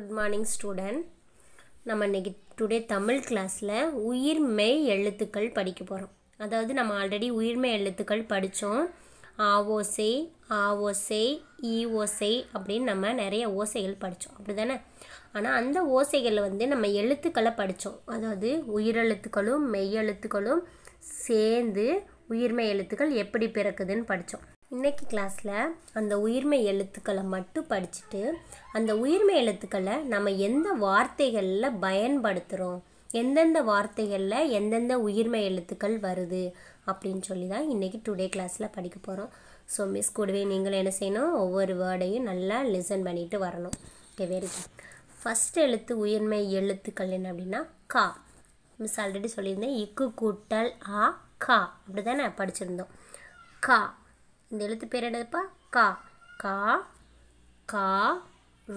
good morning student நம்ம இன்றைக்கி today Tamil கிளாஸில் உயிர்மெய் எழுத்துக்கள் படிக்க போகிறோம் அதாவது நம்ம ஆல்ரெடி உயிர்மெய் எழுத்துக்கள் படித்தோம் ஆஓசை ஆஓசை ஆ ஓசை அப்படின்னு நம்ம நிறைய ஓசைகள் படித்தோம் அப்படி தானே ஆனால் அந்த ஓசைகளில் வந்து நம்ம எழுத்துக்களை படித்தோம் அதாவது உயிரெழுத்துக்களும் மெய் எழுத்துக்களும் சேர்ந்து உயிர்மெய் எழுத்துக்கள் எப்படி பிறக்குதுன்னு படித்தோம் இன்றைக்கி கிளாஸில் அந்த உயிர்மை எழுத்துக்களை மட்டும் படிச்சுட்டு அந்த உயிர்மை எழுத்துக்களை நம்ம எந்த வார்த்தைகளில் பயன்படுத்துகிறோம் எந்தெந்த வார்த்தைகளில் எந்தெந்த உயிர்மை எழுத்துக்கள் வருது அப்படின்னு சொல்லி தான் இன்றைக்கி டுடே கிளாஸில் படிக்க போகிறோம் ஸோ மிஸ் கூடவே நீங்களும் என்ன செய்யணும் ஒவ்வொரு வேர்டையும் நல்லா லிசன் பண்ணிட்டு வரணும் ஓகே வெரி குட் ஃபஸ்ட் எழுத்து உயிர்மை எழுத்துக்கள் என்ன அப்படின்னா கா மிஸ் ஆல்ரெடி சொல்லியிருந்தேன் இக்கு கூட்டல் ஆ கா அப்படி தானே படிச்சிருந்தோம் கா இந்த எழுத்து பேர் என்னதுப்பா கா கா கா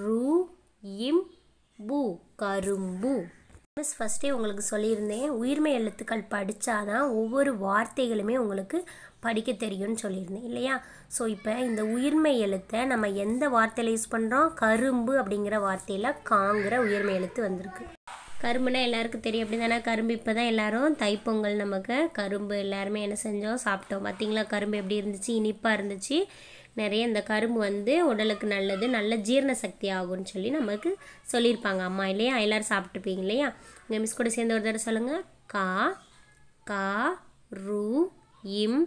ரூ இம் பு கரும்பு மிஸ் ஃபஸ்ட்டே உங்களுக்கு சொல்லியிருந்தேன் உயிர்மை எழுத்துக்கள் படித்தாதான் ஒவ்வொரு வார்த்தைகளுமே உங்களுக்கு படிக்க தெரியும்னு சொல்லியிருந்தேன் இல்லையா ஸோ இப்போ இந்த உயிர்மை எழுத்தை நம்ம எந்த வார்த்தையில் யூஸ் பண்ணுறோம் கரும்பு அப்படிங்கிற வார்த்தையில் காங்கிற உயிர்மை எழுத்து வந்திருக்கு கரும்புனா எல்லாருக்கும் தெரியும் அப்படி தானே கரும்பு இப்போ தான் எல்லோரும் தைப்பொங்கல் நமக்கு கரும்பு எல்லாருமே என்ன செஞ்சோம் சாப்பிட்டோம் பார்த்திங்களா கரும்பு எப்படி இருந்துச்சு இனிப்பாக இருந்துச்சு நிறைய இந்த கரும்பு வந்து உடலுக்கு நல்லது நல்ல ஜீரண சக்தி ஆகும்னு சொல்லி நமக்கு சொல்லியிருப்பாங்க அம்மா இல்லையா எல்லோரும் சாப்பிட்ருப்பீங்க இல்லையா எங்கள் மிஸ் கூட சேர்ந்து ஒரு தடவை சொல்லுங்கள் கா கா ரு இம்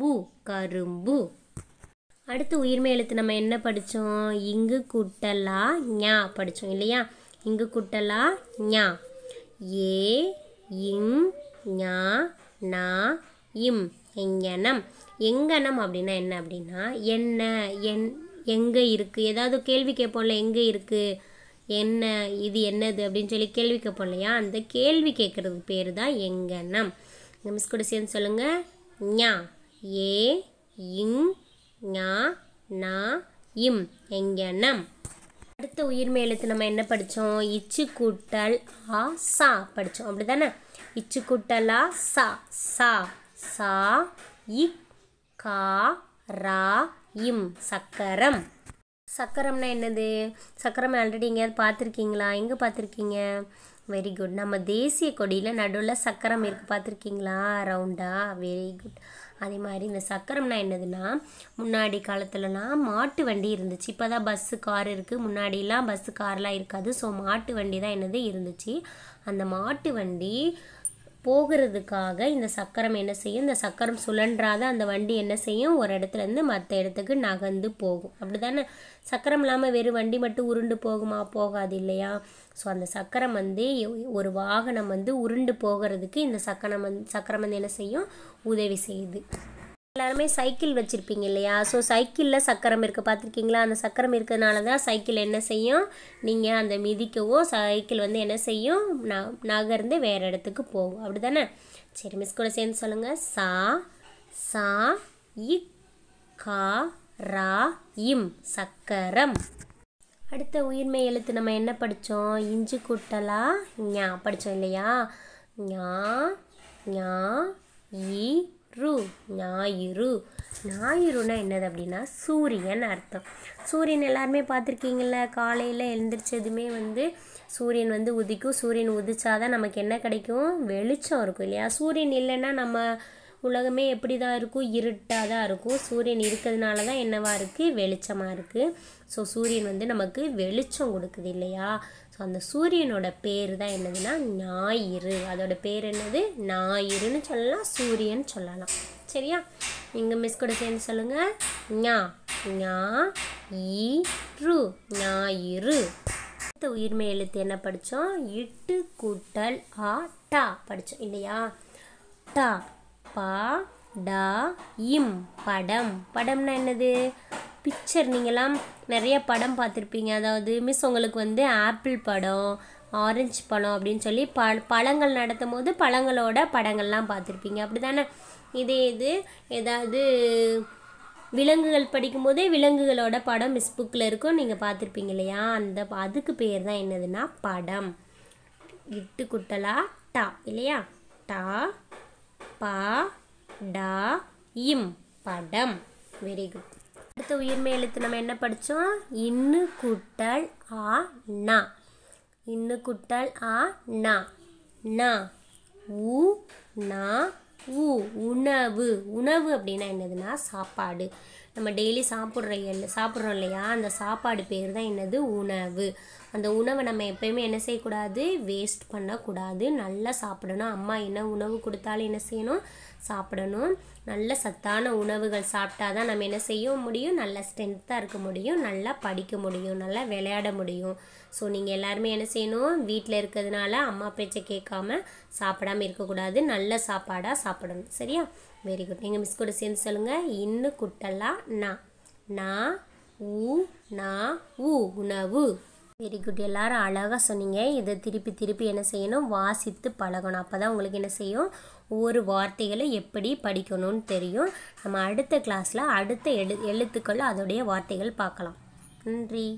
பு கரும்பு அடுத்து உயிர்மை எழுத்து நம்ம என்ன படித்தோம் இங்கு குட்டலா ஞா படித்தோம் இல்லையா இங்கு குட்டலா ஞா ஏ இங் ஞா நா இம் எங்கனம் எங்கனம் அப்படின்னா என்ன அப்படின்னா என்ன என் எங்கே இருக்குது ஏதாவது கேள்வி கேட்போம்ல எங்கே இருக்குது என்ன இது என்னது அப்படின்னு சொல்லி கேள்வி கேட்போம்லையா அந்த கேள்வி கேட்குறது பேர் தான் எங்கனம் எங்கள் மிஸ் கூட சேர்ந்து சொல்லுங்கள் ஞா ஏ இங் ஞா நா இம் எங்கனம் அடுத்த உயிர் மேலத்து நம்ம என்ன படித்தோம் இச்சு கூட்டல் ஆ சா படித்தோம் அப்படி தானே இச்சு கூட்டல் ஆ சா சா சா இ கா ரா இம் சக்கரம் சக்கரம்னா என்னது சக்கரம் ஆல்ரெடி எங்கேயாவது பார்த்துருக்கீங்களா எங்கே பார்த்துருக்கீங்க வெரி குட் நம்ம தேசிய கொடியில் நடுவில் சக்கரம் இருக்குது பார்த்துருக்கீங்களா ரவுண்டாக வெரி குட் அதே மாதிரி இந்த சக்கரம்னா என்னதுன்னா முன்னாடி காலத்துலலாம் மாட்டு வண்டி இருந்துச்சு இப்போ தான் பஸ்ஸு கார் இருக்குது முன்னாடிலாம் பஸ்ஸு கார்லாம் இருக்காது ஸோ மாட்டு வண்டி தான் என்னது இருந்துச்சு அந்த மாட்டு வண்டி போகிறதுக்காக இந்த சக்கரம் என்ன செய்யும் இந்த சக்கரம் சுழன்றாத அந்த வண்டி என்ன செய்யும் ஒரு இடத்துலேருந்து மற்ற இடத்துக்கு நகர்ந்து போகும் அப்படி தானே சக்கரம் இல்லாமல் வெறும் வண்டி மட்டும் உருண்டு போகுமா போகாது இல்லையா ஸோ அந்த சக்கரம் வந்து ஒரு வாகனம் வந்து உருண்டு போகிறதுக்கு இந்த சக்கரம் வந்து சக்கரம் வந்து என்ன செய்யும் உதவி செய்யுது எல்லாருமே சைக்கிள் வச்சுருப்பீங்க இல்லையா ஸோ சைக்கிளில் சக்கரம் இருக்குது பார்த்துருக்கீங்களா அந்த சக்கரம் இருக்கிறதுனால தான் சைக்கிள் என்ன செய்யும் நீங்கள் அந்த மிதிக்கவோ சைக்கிள் வந்து என்ன செய்யும் நகர்ந்து வேறு இடத்துக்கு போகும் அப்படி தானே சரி மிஸ் கூட சேர்ந்து சொல்லுங்கள் சா சா இ கா ரா இம் சக்கரம் அடுத்த உயிர்மை எழுத்து நம்ம என்ன படித்தோம் இஞ்சி குட்டலா ஞா படித்தோம் இல்லையா ஞா ஞா இ ரு ஞாயிறு ஞாயிறுனா என்னது அப்படின்னா சூரியன் அர்த்தம் சூரியன் எல்லாருமே பார்த்துருக்கீங்கள காலையில் எழுந்திரிச்சதுமே வந்து சூரியன் வந்து உதிக்கும் சூரியன் உதிச்சாதான் நமக்கு என்ன கிடைக்கும் வெளிச்சம் இருக்கும் இல்லையா சூரியன் இல்லைன்னா நம்ம உலகமே எப்படி தான் இருக்கும் இருட்டாக தான் இருக்கும் சூரியன் இருக்கிறதுனால தான் என்னவாக இருக்குது வெளிச்சமாக இருக்குது ஸோ சூரியன் வந்து நமக்கு வெளிச்சம் கொடுக்குது இல்லையா ஸோ அந்த சூரியனோட பேர் தான் என்னதுன்னா ஞாயிறு அதோட பேர் என்னது ஞாயிறுன்னு சொல்லலாம் சூரியன் சொல்லலாம் சரியா நீங்கள் மிஸ் கூட சேர்ந்து சொல்லுங்கள் ஞா ஞா ஈ ரு ஞாயிறு அடுத்த உயிர்மை எழுத்து என்ன படித்தோம் இட்டு கூட்டல் ஆ டா படித்தோம் இல்லையா டா பா டா இம் படம் படம்னா என்னது பிக்சர் நீங்களாம் நிறைய படம் பார்த்துருப்பீங்க அதாவது மிஸ் உங்களுக்கு வந்து ஆப்பிள் படம் ஆரஞ்சு படம் அப்படின்னு சொல்லி ப பழங்கள் நடத்தும் போது பழங்களோட படங்கள்லாம் பார்த்துருப்பீங்க அப்படி தானே இதே இது ஏதாவது விலங்குகள் படிக்கும்போதே விலங்குகளோட படம் மிஸ் புக்கில் இருக்கும் நீங்கள் பார்த்துருப்பீங்க இல்லையா அந்த அதுக்கு பேர் தான் என்னதுன்னா படம் இட்டு குட்டலா டா இல்லையா டா பா டா இம் படம் வெரி குட் அடுத்த உயிர்மை எழுத்து நம்ம என்ன படித்தோம் இன்னு குட்டல் ஆ நா இன்னு குட்டல் ஆ நா நா உ நா உ உணவு உணவு அப்படின்னா என்னதுன்னா சாப்பாடு நம்ம டெய்லி சாப்பிட்ற சாப்பிட்றோம் இல்லையா அந்த சாப்பாடு பேர் தான் என்னது உணவு அந்த உணவை நம்ம எப்பயுமே என்ன செய்யக்கூடாது வேஸ்ட் பண்ணக்கூடாது நல்லா சாப்பிடணும் அம்மா என்ன உணவு கொடுத்தாலும் என்ன செய்யணும் சாப்பிடணும் நல்ல சத்தான உணவுகள் சாப்பிட்டா தான் நம்ம என்ன செய்ய முடியும் நல்லா ஸ்ட்ரென்த்தாக இருக்க முடியும் நல்லா படிக்க முடியும் நல்லா விளையாட முடியும் ஸோ நீங்கள் எல்லாருமே என்ன செய்யணும் வீட்டில் இருக்கிறதுனால அம்மா பேச்சை கேட்காம சாப்பிடாமல் இருக்கக்கூடாது நல்ல சாப்பாடாக சாப்பிடணும் சரியா வெரி குட் நீங்கள் மிஸ் கூட சேர்ந்து சொல்லுங்கள் இன்னு குட்டலாம் நா நா ஊ நா ஊ உணவு வெரி குட் எல்லாரும் அழகாக சொன்னீங்க இதை திருப்பி திருப்பி என்ன செய்யணும் வாசித்து பழகணும் அப்போ தான் உங்களுக்கு என்ன செய்யும் ஒவ்வொரு வார்த்தைகளை எப்படி படிக்கணும்னு தெரியும் நம்ம அடுத்த கிளாஸில் அடுத்த எழு எழுத்துக்கள் அதோடைய வார்த்தைகள் பார்க்கலாம் நன்றி